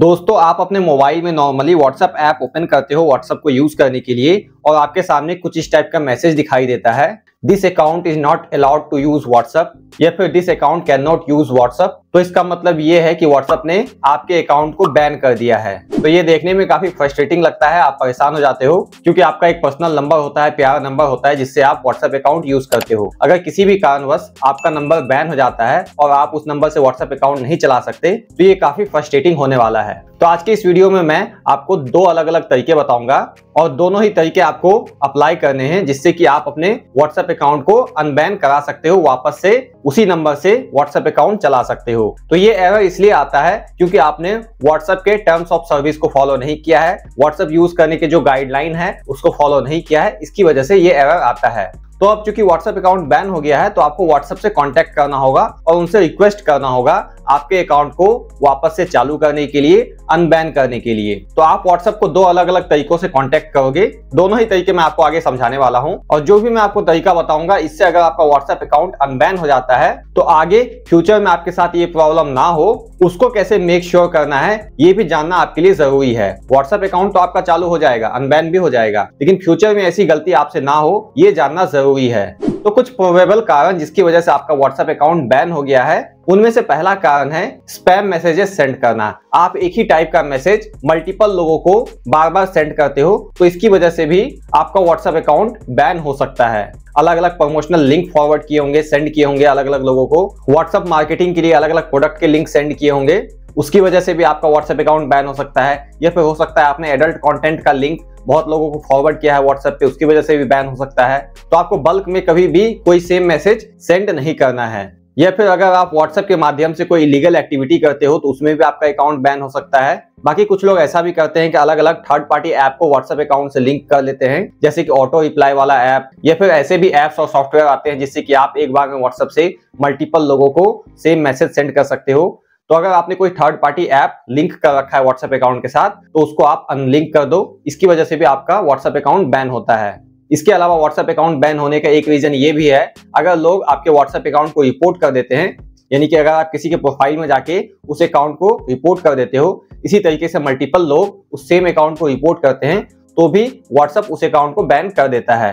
दोस्तों आप अपने मोबाइल में नॉर्मली व्हाट्सअप ऐप ओपन करते हो व्हाट्सअप को यूज करने के लिए और आपके सामने कुछ इस टाइप का मैसेज दिखाई देता है this account is not allowed to use WhatsApp या फिर this account can not use WhatsApp तो इसका मतलब ये है कि व्हाट्सएप ने आपके अकाउंट को बैन कर दिया है तो ये देखने में काफी फ्रस्ट्रेटिंग लगता है आप परेशान हो जाते हो क्योंकि आपका एक पर्सनल नंबर होता है प्यारा नंबर होता है जिससे आप व्हाट्सअप अकाउंट यूज करते हो अगर किसी भी कारणवश आपका नंबर बैन हो जाता है और आप उस नंबर से व्हाट्सएप अकाउंट नहीं चला सकते तो ये काफी फ्रस्ट्रेटिंग होने वाला है तो आज के इस वीडियो में मैं आपको दो अलग अलग तरीके बताऊंगा और दोनों ही तरीके आपको अप्लाई करने हैं जिससे कि आप अपने व्हाट्सएप अकाउंट को अनबैन करा सकते हो वापस से उसी नंबर से व्हाट्सएप अकाउंट चला सकते हो तो ये एरर इसलिए आता है क्योंकि आपने व्हाट्सएप के टर्म्स ऑफ सर्विस को फॉलो नहीं किया है व्हाट्सएप यूज करने के जो गाइडलाइन है उसको फॉलो नहीं किया है इसकी वजह से ये एरर आता है तो अब चूंकि व्हाट्सएप अकाउंट बैन हो गया है तो आपको व्हाट्सएप से कॉन्टेक्ट करना होगा और उनसे रिक्वेस्ट करना होगा आपके अकाउंट को वापस से चालू करने के लिए अनबैन करने के लिए तो आप व्हाट्सएप को दो अलग अलग तरीकों से कॉन्टेक्ट करोगे दोनों ही तरीके मैं आपको आगे समझाने वाला हूँ और जो भी मैं आपको तरीका बताऊंगा इससे अगर आपका व्हाट्सएप अकाउंट अनबैन हो जाता है तो आगे फ्यूचर में आपके साथ ये प्रॉब्लम ना हो उसको कैसे मेक श्योर sure करना है ये भी जानना आपके लिए जरूरी है व्हाट्सएप अकाउंट तो आपका चालू हो जाएगा अनबैन भी हो जाएगा लेकिन फ्यूचर में ऐसी गलती आपसे ना हो ये जानना जरूरी है तो कुछ प्रोबेबल कारण जिसकी वजह से आपका व्हाट्सएप अकाउंट बैन हो गया है उनमें से पहला कारण है स्पैम मैसेजेस सेंड करना आप एक ही टाइप का मैसेज मल्टीपल लोगों को बार बार सेंड करते हो तो इसकी वजह से भी आपका व्हाट्सएप अकाउंट बैन हो सकता है अलग अलग प्रमोशनल लिंक फॉरवर्ड किए होंगे सेंड किए होंगे अलग अलग लोगों को व्हाट्सएप मार्केटिंग के लिए अलग अलग प्रोडक्ट के लिंक सेंड किए होंगे उसकी वजह से भी आपका व्हाट्सएप अकाउंट बैन हो सकता है या फिर हो सकता है आपने एडल्ट कॉन्टेंट का लिंक बहुत लोगों को फॉरवर्ड किया है व्हाट्सएप पे उसकी वजह से भी बैन हो सकता है तो आपको बल्क में कभी भी कोई सेम मैसेज सेंड नहीं करना है या फिर अगर आप व्हाट्सएप के माध्यम से कोई इलीगल एक्टिविटी करते हो तो उसमें भी आपका अकाउंट बैन हो सकता है बाकी कुछ लोग ऐसा भी करते हैं कि अलग अलग थर्ड पार्टी ऐप को व्हाट्सएप अकाउंट से लिंक कर लेते हैं जैसे कि ऑटो रिप्लाई वाला ऐप या फिर ऐसे भी ऐप्स और सॉफ्टवेयर आते हैं जिससे कि आप एक बार में व्हाट्सएप से मल्टीपल लोगों को सेम मैसेज सेंड कर सकते हो तो अगर आपने कोई थर्ड पार्टी ऐप लिंक कर रखा है व्हाट्सएप अकाउंट के साथ तो उसको आप अनलिंक कर दो इसकी वजह से भी आपका व्हाट्सएप अकाउंट बैन होता है इसके अलावा व्हाट्सएप अकाउंट बैन होने का एक रीजन ये भी है अगर लोग आपके व्हाट्सएप अकाउंट को रिपोर्ट कर देते हैं यानी कि अगर आप किसी के प्रोफाइल में जाके उस अकाउंट को रिपोर्ट कर देते हो इसी तरीके से मल्टीपल लोग उस सेम अकाउंट को रिपोर्ट करते हैं तो भी व्हाट्सएप उस अकाउंट को बैन कर देता है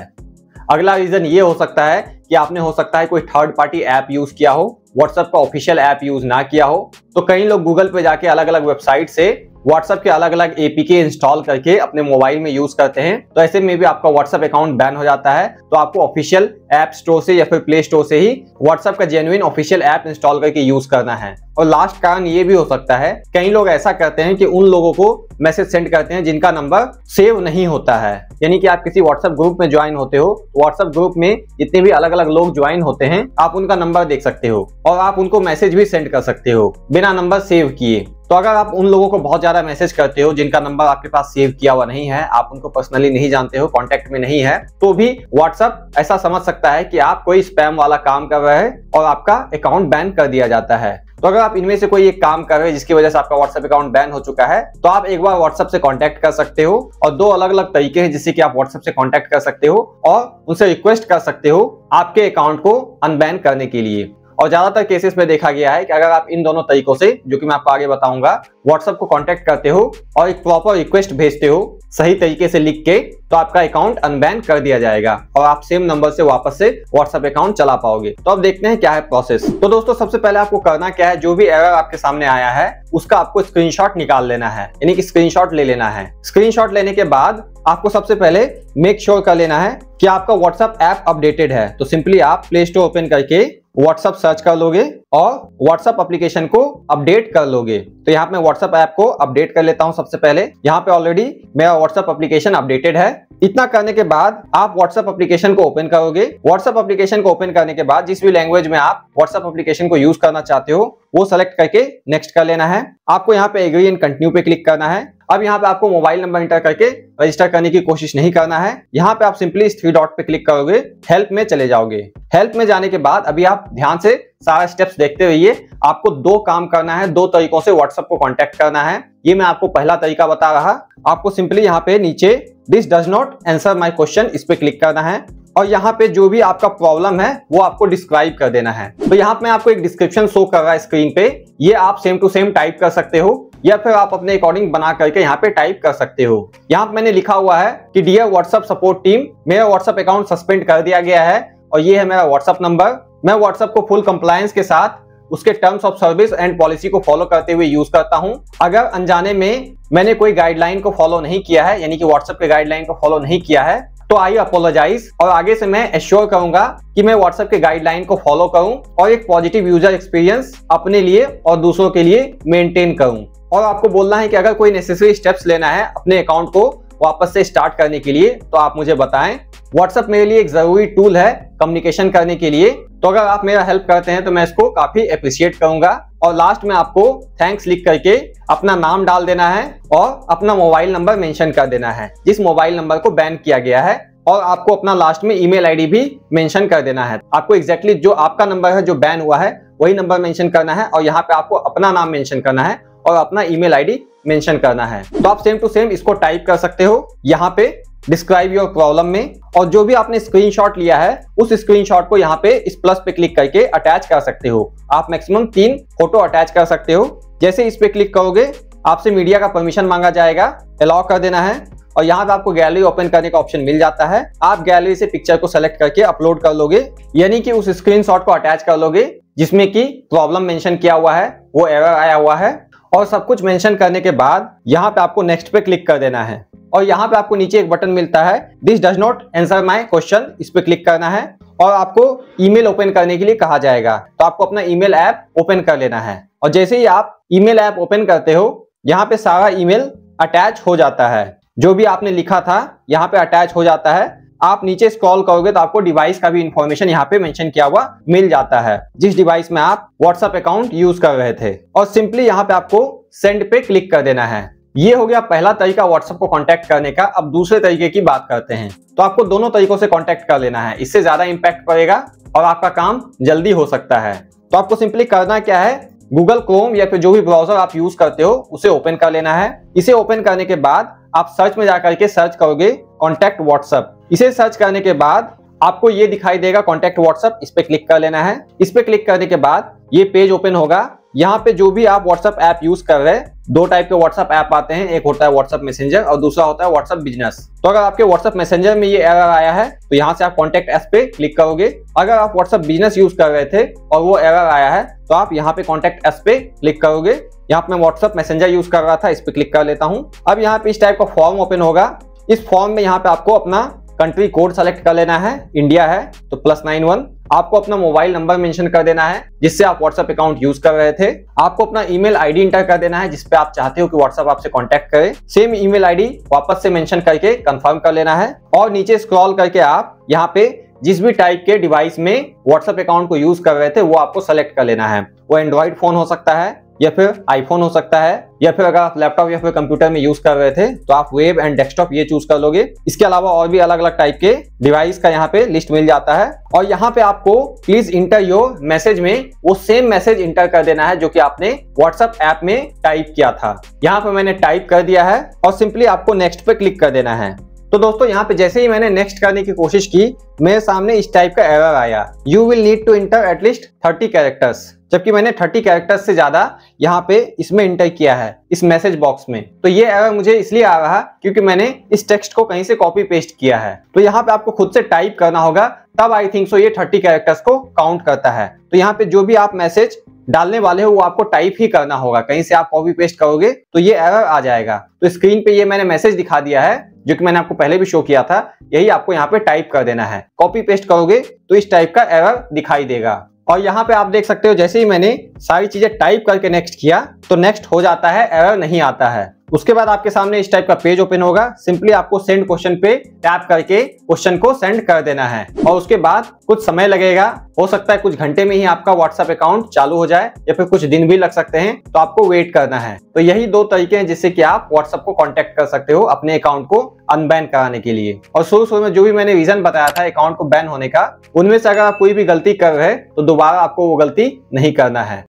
अगला रीजन ये हो सकता है कि आपने हो सकता है कोई थर्ड पार्टी ऐप यूज किया हो व्हाट्सएप का ऑफिशियल ऐप यूज ना किया हो तो कई लोग गूगल पे जाके अलग अलग वेबसाइट से व्हाट्सएप के अलग अलग एपीके इंस्टॉल करके अपने मोबाइल में यूज करते हैं तो ऐसे में भी आपका व्हाट्सएप अकाउंट बैन हो जाता है तो आपको ऑफिशियल ऐप स्टोर से या फिर प्ले स्टोर से ही व्हाट्सएप का जेनुइन ऑफिशियल ऐप इंस्टॉल करके यूज करना है और लास्ट कारण ये भी हो सकता है कई लोग ऐसा करते हैं कि उन लोगों को मैसेज सेंड करते हैं जिनका नंबर सेव नहीं होता है यानी कि आप किसी व्हाट्सएप ग्रुप में ज्वाइन होते हो व्हाट्सएप ग्रुप में जितने भी अलग अलग लोग ज्वाइन होते हैं आप उनका नंबर देख सकते हो और आप उनको मैसेज भी सेंड कर सकते हो बिना नंबर सेव किए तो अगर आप उन लोगों को बहुत ज़्यादा मैसेज करते हो जिनका नंबर आपके पास सेव किया हुआ नहीं है आप उनको पर्सनली नहीं जानते हो कॉन्टेक्ट में नहीं है तो भी व्हाट्सएप ऐसा समझ सकते सकता है कि आप कोई स्पैम वाला काम कर रहे हैं और आपका अकाउंट बैन कर दिया जाता है तो अगर आप इनमें से कोई एक काम कर रहे हैं जिसकी वजह से आपका व्हाट्सएप अकाउंट बैन हो चुका है तो आप एक बार व्हाट्सएप से कांटेक्ट कर सकते हो और दो अलग अलग तरीके हैं जिससे कि आप व्हाट्सएप से कांटेक्ट कर सकते हो और उनसे रिक्वेस्ट कर सकते हो आपके अकाउंट को अनबैन करने के लिए और ज्यादातर केसेस में देखा गया है कि अगर आप इन दोनों तरीकों से जो कि मैं आपको आगे बताऊंगा व्हाट्सएप को कांटेक्ट करते हो और एक प्रॉपर रिक्वेस्ट भेजते हो सही तरीके से लिख के तो आपका अकाउंट अनबैन कर दिया जाएगा और आप सेम नंबर से वापस से व्हाट्सएप अकाउंट चला पाओगे तो अब देखते हैं क्या है प्रोसेस तो दोस्तों सबसे पहले आपको करना क्या है जो भी एरर आपके सामने आया है उसका आपको स्क्रीनशॉट निकाल लेना है यानी कि स्क्रीनशॉट ले लेना है स्क्रीनशॉट लेने के बाद आपको सबसे पहले मेक श्योर sure कर लेना है कि आपका व्हाट्सएप ऐप अपडेटेड है तो सिंपली आप प्ले स्टोर ओपन करके व्हाट्सअप सर्च कर लोगे और व्हाट्सएप एप्लीकेशन को अपडेट कर लोगे तो यहाँ पे व्हाट्सएप ऐप को अपडेट कर लेता हूँ सबसे पहले यहाँ पे ऑलरेडी मेरा व्हाट्सअप एप्लीकेशन अपडेटेड है इतना करने के बाद आप व्हाट्सअप एप्लीकेशन को ओपन करोगे व्हाट्सअप एप्लीकेशन को ओपन करने के बाद जिस भी लैंग्वेज में आप व्हाट्सअप एप्लीकेशन को यूज करना चाहते हो वो सेलेक्ट करके नेक्स्ट कर लेना है आपको यहाँ पे एग्री एंड कंटिन्यू पे क्लिक करना है अब यहाँ पे आपको मोबाइल नंबर इंटर करके रजिस्टर करने की कोशिश नहीं करना है यहाँ पे आप सिंपली इस थ्री डॉट पे क्लिक करोगे हेल्प में चले जाओगे हेल्प में जाने के बाद अभी आप ध्यान से सारा स्टेप्स देखते हुए आपको दो काम करना है दो तरीकों से व्हाट्सएप को कॉन्टेक्ट करना है ये मैं आपको पहला तरीका बता रहा आपको सिंपली यहाँ पे नीचे this does not answer my question इस पे क्लिक करना है और यहाँ पे जो भी आपका प्रॉब्लम है वो आपको डिस्क्राइब कर देना है तो यहाँ पे आपको एक डिस्क्रिप्शन शो कर रहा है स्क्रीन पे ये आप सेम टू सेम टाइप कर सकते हो या फिर आप अपने अकॉर्डिंग बना करके यहाँ पे टाइप कर सकते हो यहाँ पे मैंने लिखा हुआ है कि डियर व्हाट्सअप सपोर्ट टीम मेरा व्हाट्सअप अकाउंट सस्पेंड कर दिया गया है और ये है मेरा व्हाट्सअप नंबर मैं व्हाट्सएप को फुल कंप्लायंस के साथ उसके terms of service and policy को फॉलो करते हुए यूज करता हूं अगर अनजाने में मैंने कोई गाइडलाइन को फॉलो नहीं किया है यानी कि व्हाट्सएप के गाइडलाइन को फॉलो नहीं किया है तो आई अपोलोजाइज और आगे से मैं एश्योर करूंगा कि मैं व्हाट्सएप के गाइडलाइन को फॉलो करूं और एक पॉजिटिव यूजर एक्सपीरियंस अपने लिए और दूसरों के लिए मेंटेन करूं और आपको बोलना है कि अगर कोई नेसेसरी स्टेप्स लेना है अपने अकाउंट को वापस से स्टार्ट करने के लिए तो आप मुझे बताएं व्हाट्सएप मेरे लिए एक जरूरी टूल है कम्युनिकेशन करने के लिए तो अगर आप मेरा हेल्प करते हैं तो मैं इसको काफी अप्रिशिएट करूंगा और लास्ट में आपको थैंक्स लिख करके अपना नाम डाल देना है और अपना मोबाइल नंबर मेंशन कर देना है जिस मोबाइल नंबर को बैन किया गया है और आपको अपना लास्ट में ईमेल आईडी भी मेंशन कर देना है आपको एग्जैक्टली exactly जो आपका नंबर है जो बैन हुआ है वही नंबर मेंशन करना है और यहाँ पे आपको अपना नाम मेंशन करना है और अपना ईमेल आईडी मेंशन करना है तो आप सेम टू सेम इसको टाइप कर सकते हो यहाँ पे डिस्क्राइब योर प्रॉब्लम में और जो भी आपने स्क्रीनशॉट लिया है उस स्क्रीनशॉट को यहाँ पे इस प्लस पे क्लिक करके अटैच कर सकते हो आप मैक्सिमम तीन फोटो अटैच कर सकते हो जैसे इस पे क्लिक करोगे आपसे मीडिया का परमिशन मांगा जाएगा अलाउ कर देना है और यहाँ पे आपको गैलरी ओपन करने का ऑप्शन मिल जाता है आप गैलरी से पिक्चर को सेलेक्ट करके अपलोड कर लोगे यानी कि उस स्क्रीनशॉट को अटैच कर लोगे जिसमें कि प्रॉब्लम मेंशन किया हुआ है वो एरर आया हुआ है और सब कुछ मेंशन करने के बाद यहाँ पे आपको नेक्स्ट पे क्लिक कर देना है और यहाँ पे आपको नीचे एक बटन मिलता है this does not answer my question इस पे क्लिक करना है और आपको ईमेल ओपन करने के लिए कहा जाएगा तो आपको अपना ईमेल ऐप ओपन कर लेना है और जैसे ही आप ईमेल ऐप ओपन करते हो यहाँ पे सारा ईमेल अटैच हो जाता है जो भी आपने लिखा था यहाँ पे अटैच हो जाता है आप नीचे स्क्रॉल करोगे तो आपको डिवाइस का भी इन्फॉर्मेशन यहाँ पे मेंशन किया हुआ मिल जाता है जिस डिवाइस में आप व्हाट्सएप अकाउंट यूज कर रहे थे और सिंपली यहाँ पे आपको सेंड पे क्लिक कर देना है ये हो गया पहला तरीका व्हाट्सएप को कॉन्टेक्ट करने का अब दूसरे तरीके की बात करते हैं तो आपको दोनों तरीकों से कॉन्टेक्ट कर लेना है इससे ज्यादा इम्पैक्ट पड़ेगा और आपका काम जल्दी हो सकता है तो आपको सिंपली करना क्या है गूगल क्रोम या फिर जो भी ब्राउजर आप यूज करते हो उसे ओपन कर लेना है इसे ओपन करने के बाद आप सर्च में जाकर के सर्च करोगे कॉन्टेक्ट व्हाट्सअप इसे सर्च करने के बाद आपको ये दिखाई देगा कॉन्टेक्ट व्हाट्सअप इस पर क्लिक कर लेना है इस पर क्लिक करने के बाद ये पेज ओपन होगा यहाँ पे जो भी आप व्हाट्सएप ऐप यूज कर रहे हैं दो टाइप के व्हाट्सएप ऐप आते हैं एक होता है व्हाट्सएप मैसेंजर और दूसरा होता है व्हाट्सएप बिजनेस तो अगर आपके व्हाट्सअप मैसेंजर में ये एरर आया है तो यहाँ से आप कॉन्टेक्ट एस पे क्लिक करोगे अगर आप व्हाट्सअप बिजनेस यूज कर रहे थे और वो एरर आया है तो आप यहाँ पे कॉन्टेक्ट एस पे क्लिक करोगे यहाँ पे व्हाट्सएप व्हाट्सअप मैसेंजर यूज कर रहा था इस पे क्लिक कर लेता हूँ अब यहाँ पे इस टाइप का फॉर्म ओपन होगा इस फॉर्म में यहाँ पे आपको अपना कंट्री कोड सेलेक्ट कर लेना है इंडिया है तो प्लस नाइन वन आपको अपना मोबाइल नंबर मेंशन कर देना है जिससे आप व्हाट्सएप अकाउंट यूज कर रहे थे आपको अपना ईमेल आईडी इंटर कर देना है जिसपे आप चाहते हो कि व्हाट्सएप आपसे कॉन्टेक्ट करे सेम ईमेल आईडी वापस से मेंशन करके कंफर्म कर लेना है और नीचे स्क्रॉल करके आप यहाँ पे जिस भी टाइप के डिवाइस में व्हाट्सएप अकाउंट को यूज कर रहे थे वो आपको सेलेक्ट कर लेना है वो एंड्रॉइड फोन हो सकता है या फिर आईफोन हो सकता है या फिर अगर आप लैपटॉप या फिर कंप्यूटर में यूज कर रहे थे तो आप वेब एंड डेस्कटॉप ये चूज कर लोगे इसके अलावा और भी अलग अलग टाइप के डिवाइस का यहाँ पे लिस्ट मिल जाता है और यहाँ पे आपको प्लीज इंटर योर मैसेज में वो सेम मैसेज इंटर कर देना है जो की आपने व्हाट्सएप ऐप में टाइप किया था यहाँ पे मैंने टाइप कर दिया है और सिंपली आपको नेक्स्ट पे क्लिक कर देना है तो दोस्तों यहाँ पे जैसे ही मैंने नेक्स्ट करने की कोशिश की मेरे सामने इस टाइप का एरर आया you will need to enter at least thirty characters जबकि मैंने 30 कैरेक्टर्स से ज्यादा यहाँ पे इसमें इंटर किया है इस मैसेज बॉक्स में तो ये एवर मुझे इसलिए आ रहा है क्योंकि मैंने इस टेक्स्ट को कहीं से कॉपी पेस्ट किया है तो यहाँ पे आपको खुद से टाइप करना होगा तब आई थिंक सो ये 30 कैरेक्टर्स को काउंट करता है तो यहाँ पे जो भी आप मैसेज डालने वाले हो वो आपको टाइप ही करना होगा कहीं से आप कॉपी पेस्ट करोगे तो ये एरर आ जाएगा तो स्क्रीन पे ये मैंने मैसेज दिखा दिया है जो कि मैंने आपको पहले भी शो किया था यही आपको यहाँ पे टाइप कर देना है कॉपी पेस्ट करोगे तो इस टाइप का एरर दिखाई देगा और यहाँ पे आप देख सकते हो जैसे ही मैंने सारी चीजें टाइप करके नेक्स्ट किया तो नेक्स्ट हो जाता है एरर नहीं आता है उसके बाद आपके सामने इस टाइप का पेज ओपन होगा सिंपली आपको सेंड क्वेश्चन पे टैप करके क्वेश्चन को सेंड कर देना है और उसके बाद कुछ समय लगेगा हो सकता है कुछ घंटे में ही आपका व्हाट्सएप अकाउंट चालू हो जाए या फिर कुछ दिन भी लग सकते हैं तो आपको वेट करना है तो यही दो तरीके हैं जिससे कि आप व्हाट्सएप को कॉन्टेक्ट कर सकते हो अपने अकाउंट को अनबैन कराने के लिए और शुरू शुरू में जो भी मैंने रीजन बताया था अकाउंट को बैन होने का उनमें से अगर आप कोई भी गलती कर रहे तो दोबारा आपको वो गलती नहीं करना है